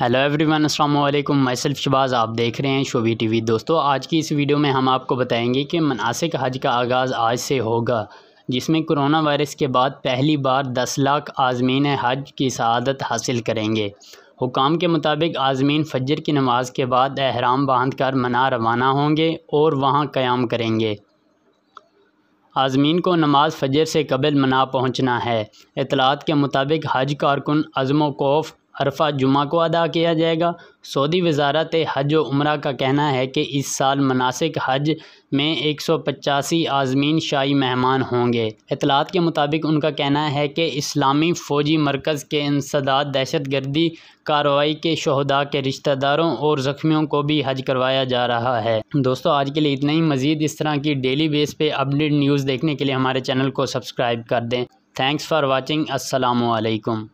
hello everyone अस्सलाम वालेकुम मैं सेल्फ शबाज़ आप देख रहे हैं शोबी टीवी दोस्तों आज की इस वीडियो में हम आपको बताएंगे कि मनासिक हज का आगाज़ आज से होगा जिसमें कोरोना वायरस के बाद पहली बार 10 लाख आज़मीन हज की शहादत हासिल करेंगे हुकाम के मुताबिक आज़मीन फजर की नमाज के बाद अहराम बांध कर मना रवाना होंगे और वहाँ क़्याम करेंगे आज़मीन को नमाज फजर से कबल मना पहुँचना है इतलात के मुताबिक हज कारकुन अजमो कोफ़ अरफा जुमा को अदा किया जाएगा सऊदी वजारत हज व उम्र का कहना है कि इस साल मनासिक हज में एक सौ पचासी आज़मीन शाही मेहमान होंगे इतलात के मुताबिक उनका कहना है कि इस्लामी फ़ौजी मरकज़ के इंसदाद दहशत गर्दी कार्रवाई के शहदा के रिश्तेदारों और ज़ख्मियों को भी हज करवाया जा रहा है दोस्तों आज के लिए इतना ही मज़ीद इस तरह की डेली बेस पर अपडेट न्यूज़ देखने के लिए हमारे चैनल को सब्सक्राइब कर दें थैंक्स फ़ार वॉचिंग असलकम